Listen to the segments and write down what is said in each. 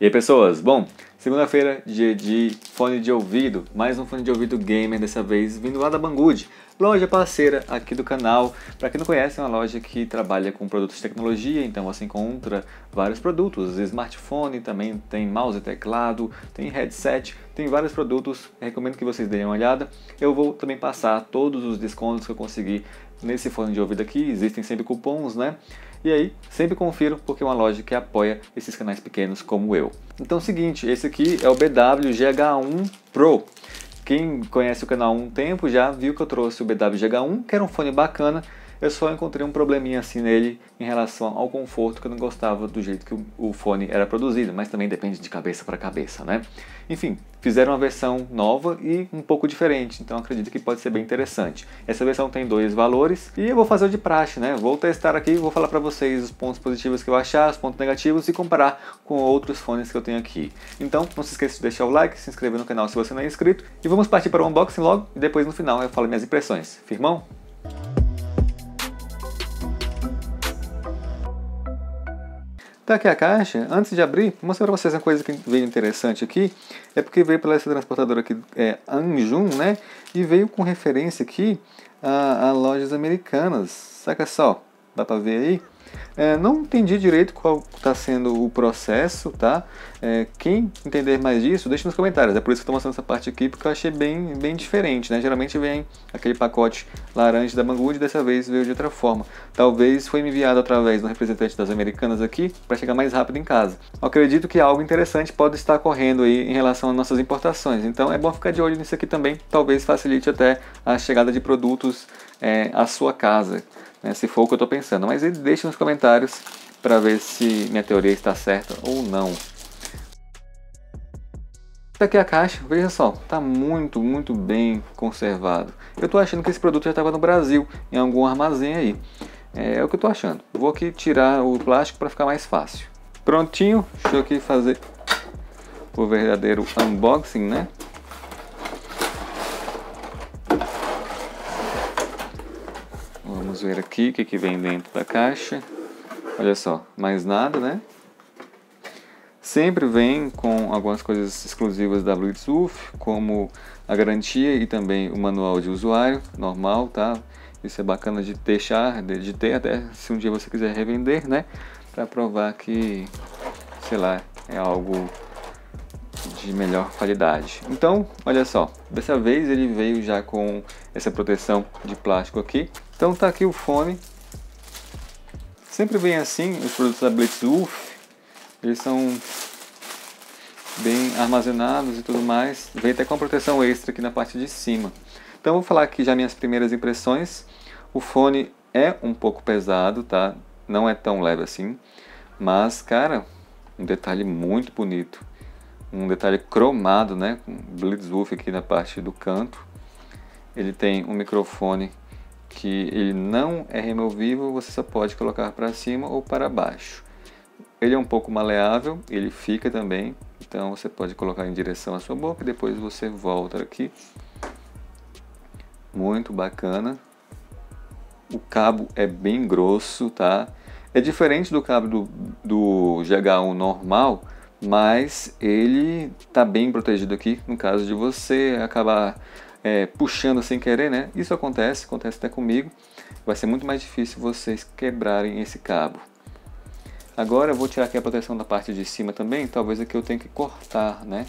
E aí, pessoas? Bom, segunda-feira, dia de fone de ouvido, mais um fone de ouvido gamer, dessa vez vindo lá da Banggood, loja parceira aqui do canal. Para quem não conhece, é uma loja que trabalha com produtos de tecnologia, então você encontra vários produtos, smartphone, também tem mouse e teclado, tem headset, tem vários produtos. Recomendo que vocês deem uma olhada. Eu vou também passar todos os descontos que eu consegui nesse fone de ouvido aqui, existem sempre cupons, né? E aí, sempre confiro porque é uma loja que apoia esses canais pequenos como eu. Então é o seguinte, esse aqui é o BWGH1 Pro. Quem conhece o canal há um tempo já viu que eu trouxe o BWGH1, que era um fone bacana, eu só encontrei um probleminha assim nele em relação ao conforto, que eu não gostava do jeito que o fone era produzido, mas também depende de cabeça para cabeça, né? Enfim, fizeram uma versão nova e um pouco diferente, então acredito que pode ser bem interessante. Essa versão tem dois valores e eu vou fazer o de praxe, né? Vou testar aqui, vou falar para vocês os pontos positivos que eu achar, os pontos negativos e comparar com outros fones que eu tenho aqui. Então, não se esqueça de deixar o like, se inscrever no canal se você não é inscrito e vamos partir para o unboxing logo e depois no final eu falo minhas impressões. Firmão? Tá aqui a caixa. Antes de abrir, vou mostrar para vocês uma coisa que veio interessante aqui. É porque veio pela essa transportadora aqui, é, Anjum, né? E veio com referência aqui a, a lojas americanas. Saca só, dá para ver aí? É, não entendi direito qual está sendo o processo, tá? É, quem entender mais disso, deixe nos comentários. É por isso que estou mostrando essa parte aqui, porque eu achei bem, bem diferente, né? Geralmente vem aquele pacote laranja da Banggood, dessa vez veio de outra forma. Talvez foi enviado através do representante das americanas aqui, para chegar mais rápido em casa. Eu acredito que algo interessante pode estar ocorrendo aí em relação às nossas importações, então é bom ficar de olho nisso aqui também. Talvez facilite até a chegada de produtos é, à sua casa né, se for o que eu estou pensando. Mas deixe nos comentários para ver se minha teoria está certa ou não. Essa tá aqui é a caixa, veja só, está muito, muito bem conservado. Eu estou achando que esse produto já estava no Brasil, em algum armazém aí. É, é o que eu estou achando. Vou aqui tirar o plástico para ficar mais fácil. Prontinho, deixa eu aqui fazer o verdadeiro unboxing, né? Vamos ver aqui o que, que vem dentro da caixa. Olha só, mais nada, né? Sempre vem com algumas coisas exclusivas da Bluetooth, como a garantia e também o manual de usuário, normal, tá? Isso é bacana de deixar, de ter até se um dia você quiser revender, né? Para provar que, sei lá, é algo de melhor qualidade. Então, olha só, dessa vez ele veio já com essa proteção de plástico aqui, então tá aqui o fone. Sempre vem assim os produtos da Blitzwolf. Eles são bem armazenados e tudo mais. Vem até com a proteção extra aqui na parte de cima. Então vou falar aqui já minhas primeiras impressões. O fone é um pouco pesado, tá? Não é tão leve assim. Mas, cara, um detalhe muito bonito. Um detalhe cromado, né? Com Blitzwolf aqui na parte do canto. Ele tem um microfone que ele não é removível, você só pode colocar para cima ou para baixo. Ele é um pouco maleável, ele fica também, então você pode colocar em direção à sua boca, depois você volta aqui. Muito bacana. O cabo é bem grosso, tá? É diferente do cabo do, do GH1 normal, mas ele tá bem protegido aqui no caso de você acabar é, puxando sem querer, né? Isso acontece, acontece até comigo. Vai ser muito mais difícil vocês quebrarem esse cabo. Agora eu vou tirar aqui a proteção da parte de cima também, talvez aqui eu tenha que cortar, né?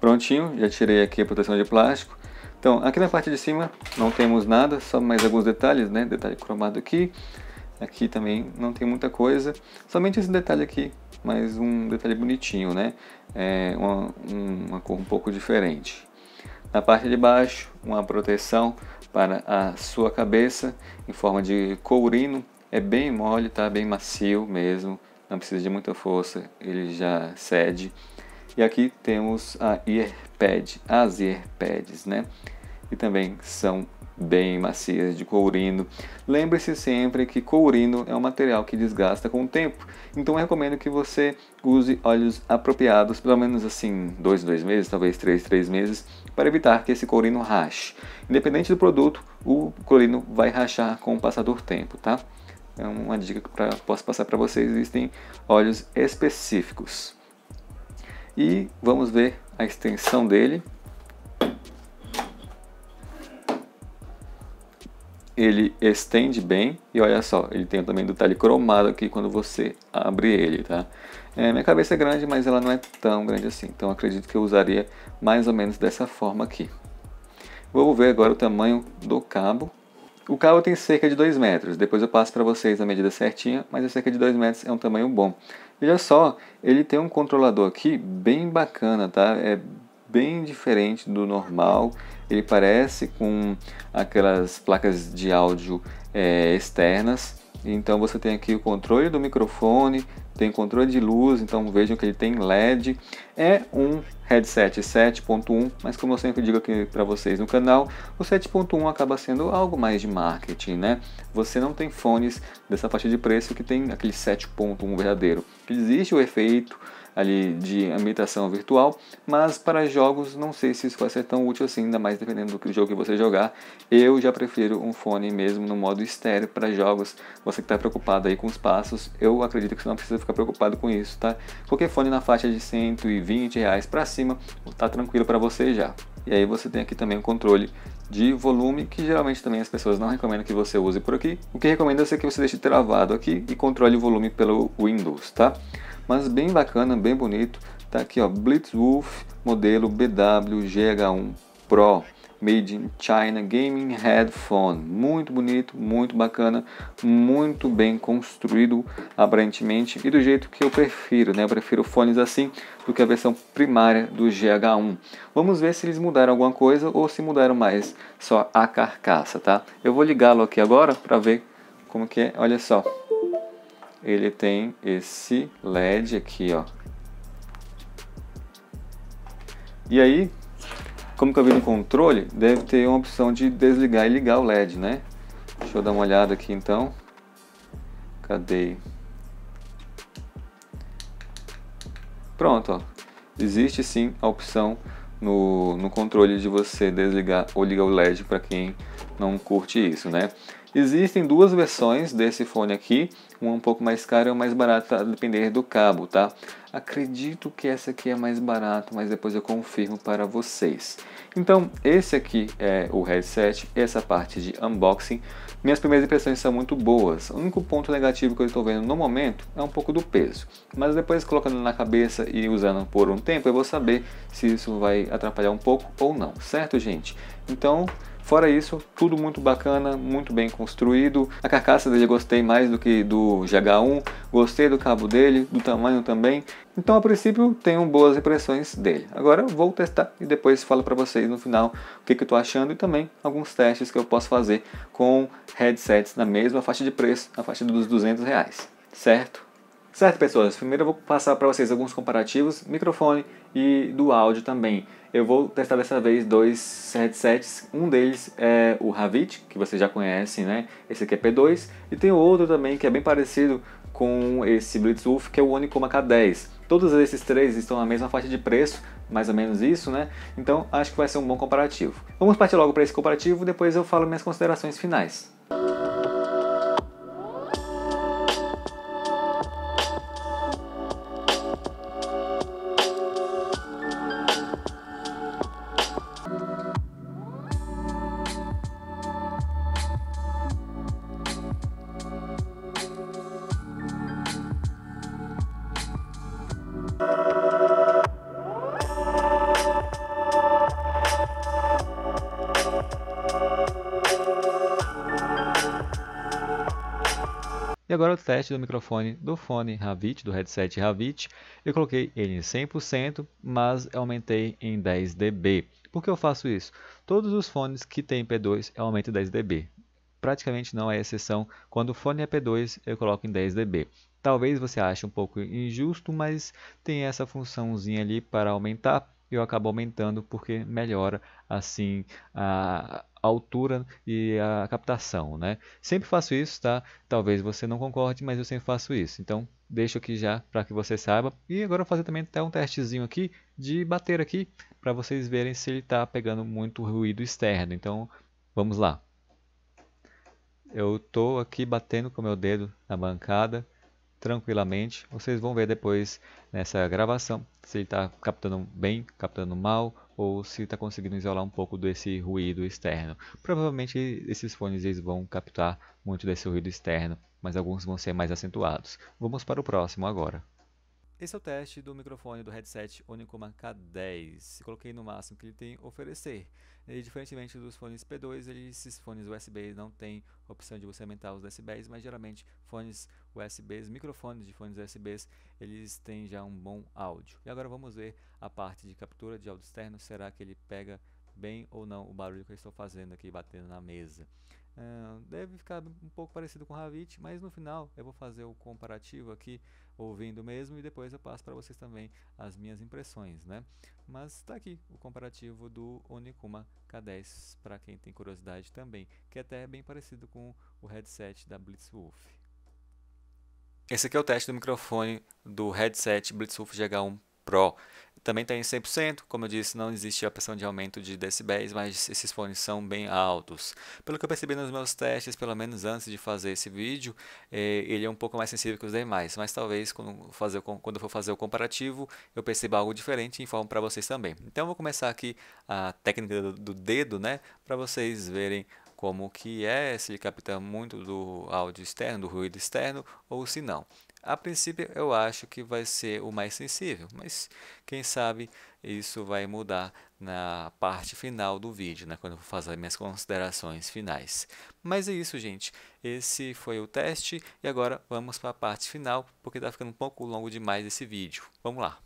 Prontinho, já tirei aqui a proteção de plástico. Então, aqui na parte de cima não temos nada, só mais alguns detalhes, né? Detalhe cromado aqui. Aqui também não tem muita coisa, somente esse detalhe aqui, mais um detalhe bonitinho, né? É uma, uma cor um pouco diferente. Na parte de baixo, uma proteção para a sua cabeça em forma de courino. É bem mole, tá? Bem macio mesmo. Não precisa de muita força, ele já cede. E aqui temos a earpad, as earpads, né? E também são bem macias de courino. Lembre-se sempre que courino é um material que desgasta com o tempo, então eu recomendo que você use óleos apropriados, pelo menos assim, dois, dois meses, talvez três, três meses, para evitar que esse courino rache. Independente do produto, o courino vai rachar com o passar do tempo, tá? É uma dica que posso passar para vocês, existem óleos específicos. E vamos ver a extensão dele. ele estende bem e olha só, ele tem também detalhe cromado aqui quando você abre ele, tá? É, minha cabeça é grande, mas ela não é tão grande assim, então acredito que eu usaria mais ou menos dessa forma aqui. Vou ver agora o tamanho do cabo. O cabo tem cerca de 2 metros, depois eu passo para vocês a medida certinha, mas é cerca de 2 metros, é um tamanho bom. Veja só, ele tem um controlador aqui bem bacana, tá? É bem diferente do normal, ele parece com aquelas placas de áudio é, externas. Então você tem aqui o controle do microfone, tem controle de luz, então vejam que ele tem LED. É um headset 7.1, mas como eu sempre digo aqui para vocês no canal, o 7.1 acaba sendo algo mais de marketing, né? Você não tem fones dessa faixa de preço que tem aquele 7.1 verdadeiro. Existe o efeito ali de ambientação virtual, mas para jogos não sei se isso vai ser tão útil assim, ainda mais dependendo do jogo que você jogar. Eu já prefiro um fone mesmo no modo estéreo para jogos. Você que está preocupado aí com os passos, eu acredito que você não precisa ficar preocupado com isso, tá? Qualquer fone na faixa de 120 reais para cima tá tranquilo para você já. E aí você tem aqui também o controle de volume, que geralmente também as pessoas não recomendam que você use por aqui. O que recomenda é que você deixe travado aqui e controle o volume pelo Windows, tá? mas bem bacana, bem bonito. Tá aqui, ó, Blitzwolf modelo BW-GH1 Pro. Made in China Gaming Headphone. Muito bonito, muito bacana, muito bem construído, aparentemente, e do jeito que eu prefiro, né? Eu prefiro fones assim do que a versão primária do GH1. Vamos ver se eles mudaram alguma coisa ou se mudaram mais só a carcaça, tá? Eu vou ligá-lo aqui agora para ver como que é. Olha só ele tem esse LED aqui, ó. E aí, como que eu vi no controle, deve ter uma opção de desligar e ligar o LED, né? Deixa eu dar uma olhada aqui então. Cadê? Pronto, ó. Existe sim a opção no, no controle de você desligar ou ligar o LED para quem não curte isso, né? Existem duas versões desse fone aqui, uma um pouco mais cara e uma mais barata, a depender do cabo, tá? Acredito que essa aqui é mais barata, mas depois eu confirmo para vocês. Então, esse aqui é o headset, essa parte de unboxing. Minhas primeiras impressões são muito boas. O único ponto negativo que eu estou vendo no momento é um pouco do peso. Mas depois colocando na cabeça e usando por um tempo, eu vou saber se isso vai atrapalhar um pouco ou não, certo gente? Então, Fora isso, tudo muito bacana, muito bem construído. A carcaça dele eu gostei mais do que do GH1, gostei do cabo dele, do tamanho também. Então, a princípio, tenho boas impressões dele. Agora eu vou testar e depois falo para vocês no final o que, que eu estou achando e também alguns testes que eu posso fazer com headsets na mesma faixa de preço, na faixa dos 200 reais, certo? Certo, pessoas? Primeiro eu vou passar para vocês alguns comparativos, microfone e do áudio também. Eu vou testar dessa vez dois headsets. Um deles é o Havit, que vocês já conhecem, né? Esse aqui é P2. E tem outro também que é bem parecido com esse Blitzwolf, que é o Onicoma K10. Todos esses três estão na mesma faixa de preço, mais ou menos isso, né? Então acho que vai ser um bom comparativo. Vamos partir logo para esse comparativo, depois eu falo minhas considerações finais. Música agora o teste do microfone do fone Havit, do headset Havit. Eu coloquei ele em 100%, mas aumentei em 10 dB. Por que eu faço isso? Todos os fones que têm P2 eu aumento em 10 dB. Praticamente não é exceção. Quando o fone é P2, eu coloco em 10 dB. Talvez você ache um pouco injusto, mas tem essa funçãozinha ali para aumentar. Eu acabo aumentando porque melhora assim a, altura e a captação, né? Sempre faço isso, tá? Talvez você não concorde, mas eu sempre faço isso. Então, deixo aqui já para que você saiba. E agora eu vou fazer também até um testezinho aqui de bater aqui para vocês verem se ele está pegando muito ruído externo. Então, vamos lá. Eu estou aqui batendo com meu dedo na bancada tranquilamente. Vocês vão ver depois nessa gravação se ele está captando bem, captando mal ou se está conseguindo isolar um pouco desse ruído externo. Provavelmente esses fones eles vão captar muito desse ruído externo, mas alguns vão ser mais acentuados. Vamos para o próximo agora. Esse é o teste do microfone do headset Onicoma K10. Coloquei no máximo que ele tem oferecer. E, diferentemente dos fones P2, esses fones USB não tem opção de você aumentar os decibéis, mas geralmente fones USBs, microfones de fones USBs, eles têm já um bom áudio. E agora vamos ver a parte de captura de áudio externo. Será que ele pega bem ou não o barulho que eu estou fazendo aqui batendo na mesa. Uh, deve ficar um pouco parecido com o Ravit, mas no final eu vou fazer o comparativo aqui ouvindo mesmo e depois eu passo para vocês também as minhas impressões, né? Mas está aqui o comparativo do Onikuma K10 para quem tem curiosidade também, que é até é bem parecido com o headset da Blitzwolf. Esse aqui é o teste do microfone do headset Blitzwolf GH1 Pro. Também tem tá 100%, como eu disse, não existe a pressão de aumento de decibéis, mas esses fones são bem altos. Pelo que eu percebi nos meus testes, pelo menos antes de fazer esse vídeo, eh, ele é um pouco mais sensível que os demais, mas talvez quando, fazer, quando for fazer o comparativo, eu perceba algo diferente e informo para vocês também. Então eu vou começar aqui a técnica do dedo, né, para vocês verem como que é, se ele capta muito do áudio externo, do ruído externo, ou se não. A princípio, eu acho que vai ser o mais sensível, mas quem sabe isso vai mudar na parte final do vídeo, né, quando eu vou fazer minhas considerações finais. Mas é isso, gente. Esse foi o teste e agora vamos para a parte final, porque está ficando um pouco longo demais esse vídeo. Vamos lá!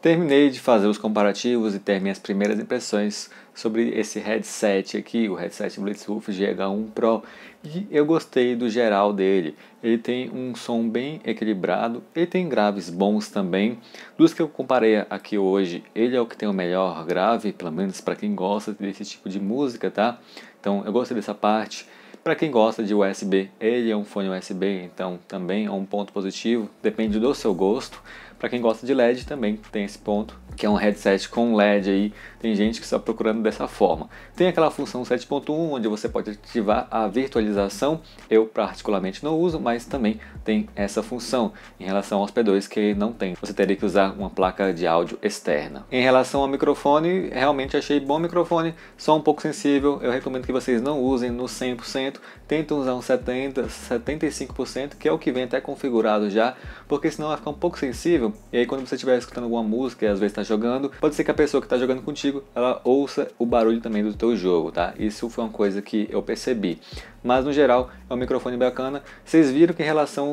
Terminei de fazer os comparativos e ter minhas primeiras impressões sobre esse headset aqui, o headset Bluetooth GH1 Pro, e eu gostei do geral dele. Ele tem um som bem equilibrado, ele tem graves bons também. Dos que eu comparei aqui hoje, ele é o que tem o melhor grave, pelo menos para quem gosta desse tipo de música, tá? Então eu gostei dessa parte. Para quem gosta de USB, ele é um fone USB, então também é um ponto positivo, depende do seu gosto. Para quem gosta de LED também tem esse ponto, que é um headset com LED aí. Tem gente que está procurando dessa forma. Tem aquela função 7.1 onde você pode ativar a virtualização. Eu particularmente não uso, mas também tem essa função em relação aos P2 que não tem. Você teria que usar uma placa de áudio externa. Em relação ao microfone, realmente achei bom microfone, só um pouco sensível. Eu recomendo que vocês não usem no 100%, tentem usar um 70, 75%, que é o que vem até configurado já, porque senão vai ficar um pouco sensível e aí quando você estiver escutando alguma música e às vezes está jogando, pode ser que a pessoa que está jogando contigo, ela ouça o barulho também do teu jogo, tá? Isso foi uma coisa que eu percebi. Mas no geral é um microfone bacana. Vocês viram que em relação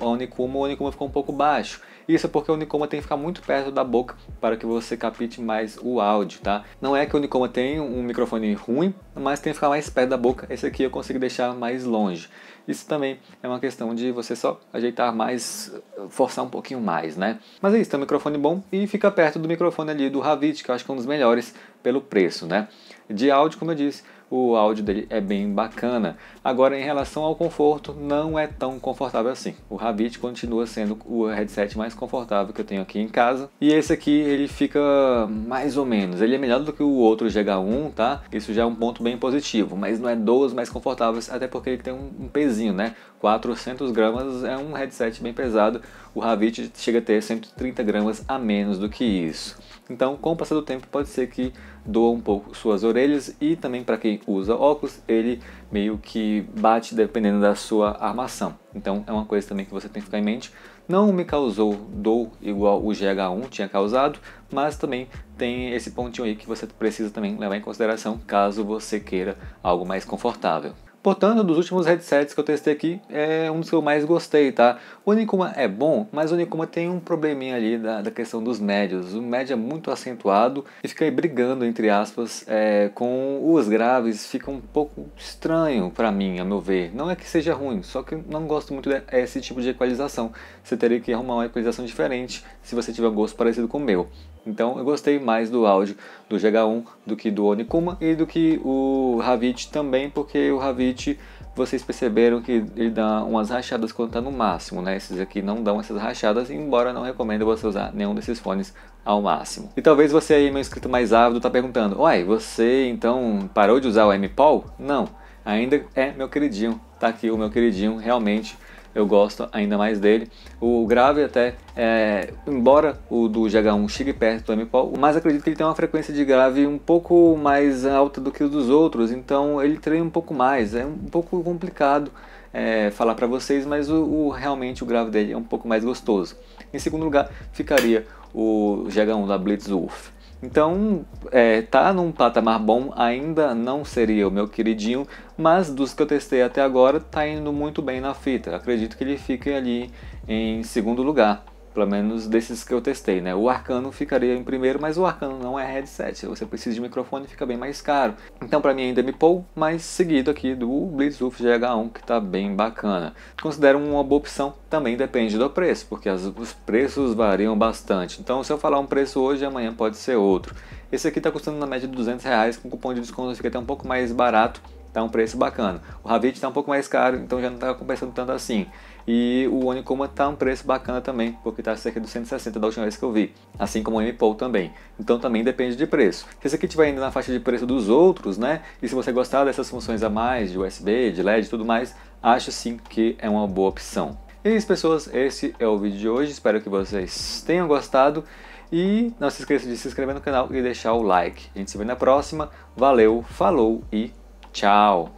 ao Onicuma o Onikumo ficou um pouco baixo. Isso é porque o Unicoma tem que ficar muito perto da boca para que você capite mais o áudio, tá? Não é que o Unicoma tem um microfone ruim, mas tem que ficar mais perto da boca. Esse aqui eu consigo deixar mais longe. Isso também é uma questão de você só ajeitar mais, forçar um pouquinho mais, né? Mas é isso, tem um microfone bom e fica perto do microfone ali do Havit, que eu acho que é um dos melhores pelo preço, né? De áudio, como eu disse, o áudio dele é bem bacana. Agora, em relação ao conforto, não é tão confortável assim. O Havit continua sendo o headset mais confortável que eu tenho aqui em casa. E esse aqui, ele fica mais ou menos. Ele é melhor do que o outro GH1, tá? Isso já é um ponto bem positivo, mas não é dos mais confortáveis, até porque ele tem um pezinho, né? 400 gramas é um headset bem pesado. O Havit chega a ter 130 gramas a menos do que isso. Então, com o passar do tempo, pode ser que doa um pouco suas orelhas e também para quem usa óculos, ele meio que bate dependendo da sua armação. Então é uma coisa também que você tem que ficar em mente. Não me causou dor igual o GH1 tinha causado, mas também tem esse pontinho aí que você precisa também levar em consideração caso você queira algo mais confortável. Portanto, dos últimos headsets que eu testei aqui, é um dos que eu mais gostei, tá? O Unicuma é bom, mas o Unicuma tem um probleminha ali da, da questão dos médios. O médio é muito acentuado e fica aí brigando, entre aspas, é, com os graves. Fica um pouco estranho para mim, a meu ver. Não é que seja ruim, só que não gosto muito desse tipo de equalização. Você teria que arrumar uma equalização diferente se você tiver um gosto parecido com o meu. Então eu gostei mais do áudio do GH1 do que do Onikuma e do que o Havit também, porque o Havit vocês perceberam que ele dá umas rachadas quando está no máximo, né? Esses aqui não dão essas rachadas, embora não recomendo você usar nenhum desses fones ao máximo. E talvez você aí, meu inscrito mais ávido, está perguntando, uai, você então parou de usar o M-Paul? Não, ainda é meu queridinho, tá aqui o meu queridinho realmente eu gosto ainda mais dele. O grave até, é, embora o do GH1 chegue perto do MPOL, mas acredito que ele tem uma frequência de grave um pouco mais alta do que os dos outros, então ele treina um pouco mais, é um pouco complicado. É, falar para vocês, mas o, o, realmente o grave dele é um pouco mais gostoso. Em segundo lugar, ficaria o GH1 da Blitzwolf. Então, é, tá num patamar bom, ainda não seria o meu queridinho, mas dos que eu testei até agora, tá indo muito bem na fita. Acredito que ele fique ali em segundo lugar. Pelo menos desses que eu testei, né? O Arcano ficaria em primeiro, mas o Arcano não é headset. Você precisa de microfone, fica bem mais caro. Então para mim ainda me pou, mas seguido aqui do Bluetooth GH1, que está bem bacana. Considero uma boa opção, também depende do preço, porque as, os preços variam bastante. Então se eu falar um preço hoje, amanhã pode ser outro. Esse aqui está custando na média de 200 reais, com cupom de desconto fica até um pouco mais barato, tá um preço bacana. O Ravit está um pouco mais caro, então já não está compensando tanto assim. E o Onicoma está um preço bacana também, porque está cerca de 160 da última vez que eu vi, assim como o MPO também. Então também depende de preço. Se esse aqui estiver indo na faixa de preço dos outros, né? E se você gostar dessas funções a mais, de USB, de LED e tudo mais, acho sim que é uma boa opção. E é isso, pessoas, esse é o vídeo de hoje. Espero que vocês tenham gostado. E não se esqueça de se inscrever no canal e deixar o like. A gente se vê na próxima. Valeu, falou e tchau!